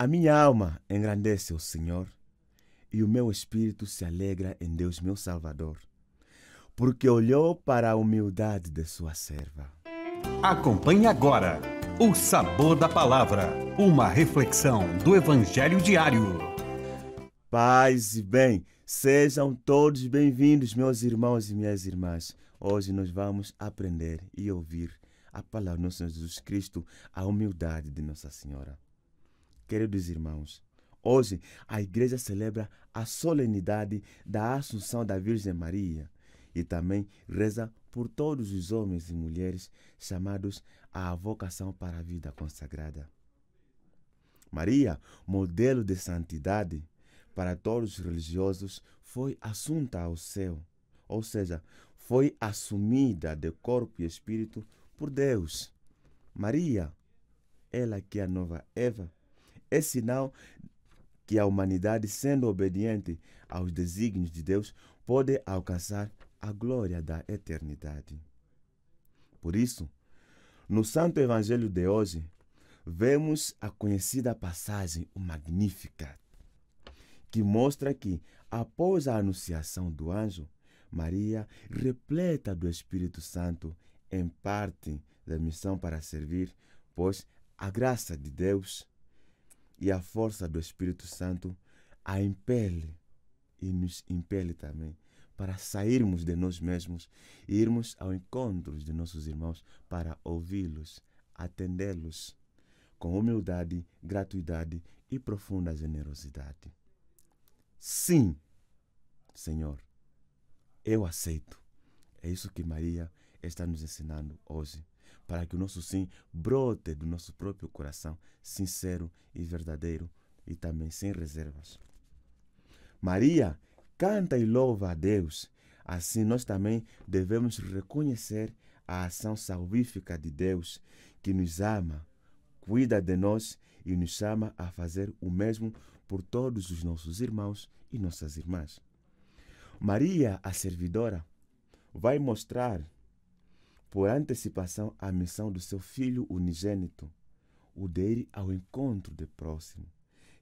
A minha alma engrandece o Senhor e o meu espírito se alegra em Deus, meu Salvador, porque olhou para a humildade de sua serva. Acompanhe agora o sabor da palavra, uma reflexão do Evangelho diário. Paz e bem, sejam todos bem-vindos, meus irmãos e minhas irmãs. Hoje nós vamos aprender e ouvir a palavra do Senhor Jesus Cristo, a humildade de Nossa Senhora. Queridos irmãos, hoje a igreja celebra a solenidade da Assunção da Virgem Maria e também reza por todos os homens e mulheres chamados à vocação para a vida consagrada. Maria, modelo de santidade para todos os religiosos, foi assunta ao céu, ou seja, foi assumida de corpo e espírito por Deus. Maria, ela que é a nova Eva, é sinal que a humanidade, sendo obediente aos desígnios de Deus, pode alcançar a glória da eternidade. Por isso, no Santo Evangelho de hoje, vemos a conhecida passagem, o Magnífica, que mostra que, após a anunciação do anjo, Maria, repleta do Espírito Santo, em parte da missão para servir, pois a graça de Deus e a força do Espírito Santo a impele e nos impele também para sairmos de nós mesmos e irmos ao encontro de nossos irmãos para ouvi-los, atendê-los com humildade, gratuidade e profunda generosidade. Sim, Senhor, eu aceito. É isso que Maria está nos ensinando hoje para que o nosso sim brote do nosso próprio coração, sincero e verdadeiro e também sem reservas. Maria canta e louva a Deus. Assim, nós também devemos reconhecer a ação salvífica de Deus, que nos ama, cuida de nós e nos chama a fazer o mesmo por todos os nossos irmãos e nossas irmãs. Maria, a servidora, vai mostrar por antecipação, a missão do seu filho unigênito, o dele ao encontro do próximo.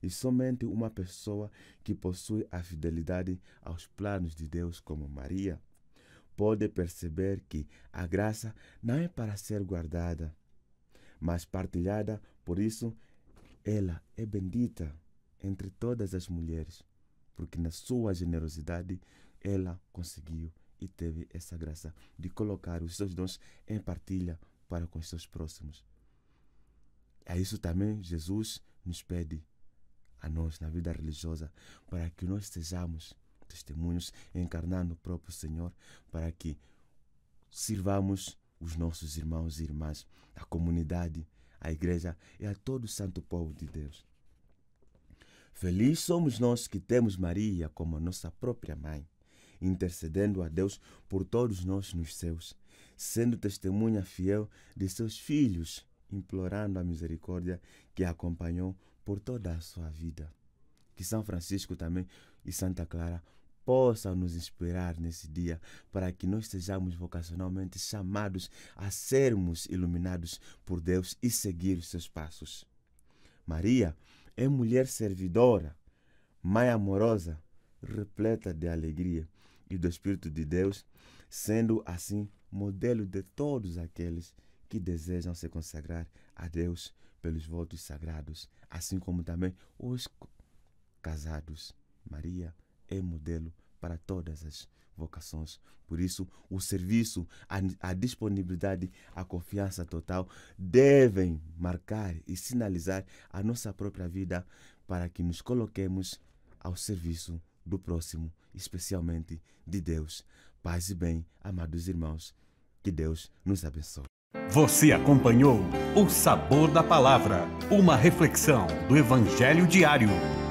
E somente uma pessoa que possui a fidelidade aos planos de Deus, como Maria, pode perceber que a graça não é para ser guardada, mas partilhada, por isso ela é bendita entre todas as mulheres, porque na sua generosidade ela conseguiu e teve essa graça de colocar os seus dons em partilha para com os seus próximos. A isso também Jesus nos pede a nós na vida religiosa para que nós sejamos testemunhos encarnando o próprio Senhor para que sirvamos os nossos irmãos e irmãs, a comunidade, a igreja e a todo o santo povo de Deus. Felizes somos nós que temos Maria como a nossa própria mãe intercedendo a Deus por todos nós nos céus, sendo testemunha fiel de seus filhos, implorando a misericórdia que a acompanhou por toda a sua vida. Que São Francisco também e Santa Clara possam nos inspirar nesse dia, para que nós sejamos vocacionalmente chamados a sermos iluminados por Deus e seguir os seus passos. Maria é mulher servidora, mãe amorosa, repleta de alegria, e do Espírito de Deus, sendo assim modelo de todos aqueles que desejam se consagrar a Deus pelos votos sagrados, assim como também os casados. Maria é modelo para todas as vocações. Por isso, o serviço, a, a, disponibilidade, a confiança total devem marcar e sinalizar a nossa própria vida para que nos coloquemos ao serviço do próximo, especialmente de Deus. Paz e bem, amados irmãos, que Deus nos abençoe. Você acompanhou O Sabor da Palavra, uma reflexão do Evangelho diário